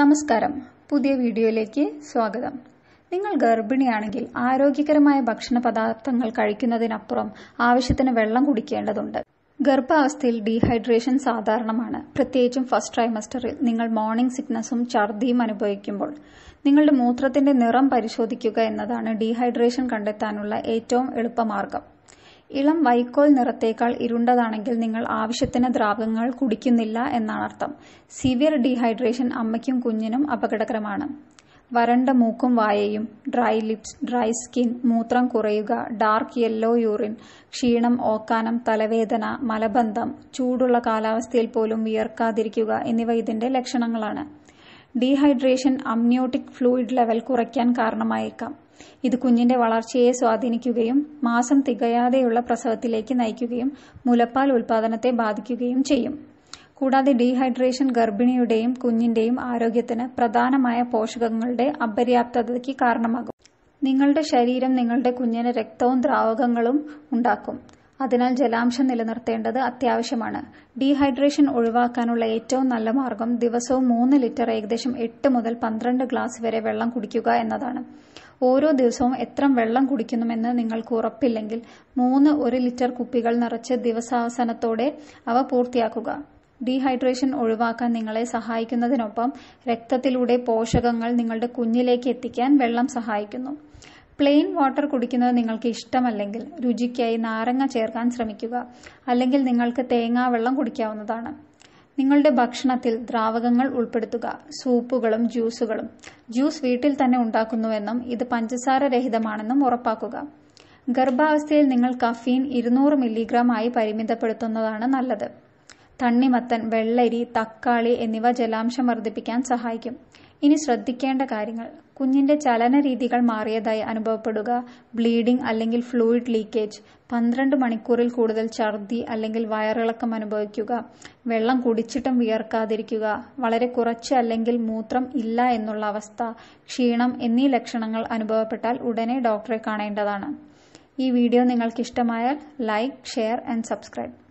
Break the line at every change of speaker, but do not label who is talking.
നമസ്കാരം പുതിയ വീഡിയോയിലേക്ക് സ്വാഗതം നിങ്ങൾ ഗർഭിണിയാണെങ്കിൽ ആരോഗ്യകരമായ ഭക്ഷണ പദാർത്ഥങ്ങൾ കഴിക്കുന്നതിനപ്പുറം ആവശ്യത്തിന് വെള്ളം കുടിക്കേണ്ടതുണ്ട് ഗർഭാവസ്ഥയിൽ ഡീഹൈഡ്രേഷൻ സാധാരണമാണ് പ്രത്യേകിച്ചും ഫസ്റ്റ് ട്രൈമസ്റ്ററിൽ നിങ്ങൾ മോർണിംഗ് സിക്നസും ഛർദിയും അനുഭവിക്കുമ്പോൾ നിങ്ങളുടെ മൂത്രത്തിന്റെ നിറം പരിശോധിക്കുക എന്നതാണ് ഡീഹൈഡ്രേഷൻ കണ്ടെത്താനുള്ള ഏറ്റവും എളുപ്പമാർഗം ഇളം വൈക്കോൽ നിറത്തേക്കാൾ ഇരുണ്ടതാണെങ്കിൽ നിങ്ങൾ ആവശ്യത്തിന് ദ്രാവകങ്ങൾ കുടിക്കുന്നില്ല എന്നാണ് അർത്ഥം സിവിയർ ഡീഹൈഡ്രേഷൻ അമ്മയ്ക്കും കുഞ്ഞിനും അപകടകരമാണ് വരണ്ട മൂക്കും വായയും ഡ്രൈ ലിപ്സ് ഡ്രൈ സ്കിൻ മൂത്രം കുറയുക ഡാർക്ക് യെല്ലോ യൂറിൻ ക്ഷീണം ഓക്കാനം തലവേദന മലബന്ധം ചൂടുള്ള കാലാവസ്ഥയിൽ പോലും വിയർക്കാതിരിക്കുക എന്നിവ ഇതിന്റെ ലക്ഷണങ്ങളാണ് ഡീഹൈഡ്രേഷൻ അമ്നിയോട്ടിക് ഫ്ലൂയിഡ് ലെവൽ കുറയ്ക്കാൻ കാരണമായേക്കാം ഇത് കുഞ്ഞിന്റെ വളർച്ചയെ സ്വാധീനിക്കുകയും മാസം തികയാതെയുള്ള പ്രസവത്തിലേക്ക് നയിക്കുകയും മുലപ്പാൽ ഉൽപാദനത്തെ ബാധിക്കുകയും ചെയ്യും കൂടാതെ ഡീഹൈഡ്രേഷൻ ഗർഭിണിയുടെയും കുഞ്ഞിന്റെയും ആരോഗ്യത്തിന് പ്രധാനമായ പോഷകങ്ങളുടെ അപര്യാപ്തതയ്ക്ക് കാരണമാകും നിങ്ങളുടെ ശരീരം നിങ്ങളുടെ കുഞ്ഞിന് രക്തവും ദ്രാവകങ്ങളും ഉണ്ടാക്കും അതിനാൽ ജലാംശം നിലനിർത്തേണ്ടത് അത്യാവശ്യമാണ് ഡീഹൈഡ്രേഷൻ ഒഴിവാക്കാനുള്ള ഏറ്റവും നല്ല മാർഗം ദിവസവും മൂന്ന് ലിറ്റർ ഏകദേശം എട്ട് മുതൽ പന്ത്രണ്ട് ഗ്ലാസ് വരെ വെള്ളം കുടിക്കുക എന്നതാണ് ഓരോ ദിവസവും എത്ര വെള്ളം കുടിക്കുന്നുമെന്ന് നിങ്ങൾക്ക് ഉറപ്പില്ലെങ്കിൽ മൂന്ന് ഒരു ലിറ്റർ കുപ്പികൾ നിറച്ച് ദിവസാവസാനത്തോടെ അവ പൂർത്തിയാക്കുക ഡീഹൈഡ്രേഷൻ ഒഴിവാക്കാൻ നിങ്ങളെ സഹായിക്കുന്നതിനൊപ്പം രക്തത്തിലൂടെ പോഷകങ്ങൾ നിങ്ങളുടെ കുഞ്ഞിലേക്ക് എത്തിക്കാൻ വെള്ളം സഹായിക്കുന്നു പ്ലെയിൻ വാട്ടർ കുടിക്കുന്നത് നിങ്ങൾക്ക് ഇഷ്ടമല്ലെങ്കിൽ രുചിക്കായി നാരങ്ങ ചേർക്കാൻ ശ്രമിക്കുക അല്ലെങ്കിൽ നിങ്ങൾക്ക് തേങ്ങാവെള്ളം കുടിക്കാവുന്നതാണ് നിങ്ങളുടെ ഭക്ഷണത്തിൽ ദ്രാവകങ്ങൾ ഉൾപ്പെടുത്തുക സൂപ്പുകളും ജ്യൂസുകളും ജ്യൂസ് വീട്ടിൽ തന്നെ ഉണ്ടാക്കുന്നുവെന്നും ഇത് പഞ്ചസാര രഹിതമാണെന്നും ഉറപ്പാക്കുക ഗർഭാവസ്ഥയിൽ നിങ്ങൾ കഫീൻ ഇരുന്നൂറ് മില്ലിഗ്രാം ആയി പരിമിതപ്പെടുത്തുന്നതാണ് നല്ലത് തണ്ണിമത്തൻ വെള്ളരി തക്കാളി എന്നിവ ജലാംശം വർദ്ധിപ്പിക്കാൻ സഹായിക്കും ഇനി ശ്രദ്ധിക്കേണ്ട കാര്യങ്ങൾ കുഞ്ഞിന്റെ രീതികൾ മാറിയതായി അനുഭവപ്പെടുക ബ്ലീഡിംഗ് അല്ലെങ്കിൽ ഫ്ലൂയിഡ് ലീക്കേജ് പന്ത്രണ്ട് മണിക്കൂറിൽ കൂടുതൽ ഛർദി അല്ലെങ്കിൽ വയറിളക്കം അനുഭവിക്കുക വെള്ളം കുടിച്ചിട്ടും വിയർക്കാതിരിക്കുക വളരെ കുറച്ച് അല്ലെങ്കിൽ മൂത്രം ഇല്ല എന്നുള്ള അവസ്ഥ ക്ഷീണം എന്നീ ലക്ഷണങ്ങൾ അനുഭവപ്പെട്ടാൽ ഉടനെ ഡോക്ടറെ കാണേണ്ടതാണ് ഈ വീഡിയോ നിങ്ങൾക്ക് ഇഷ്ടമായാൽ ലൈക്ക് ഷെയർ ആൻഡ് സബ്സ്ക്രൈബ്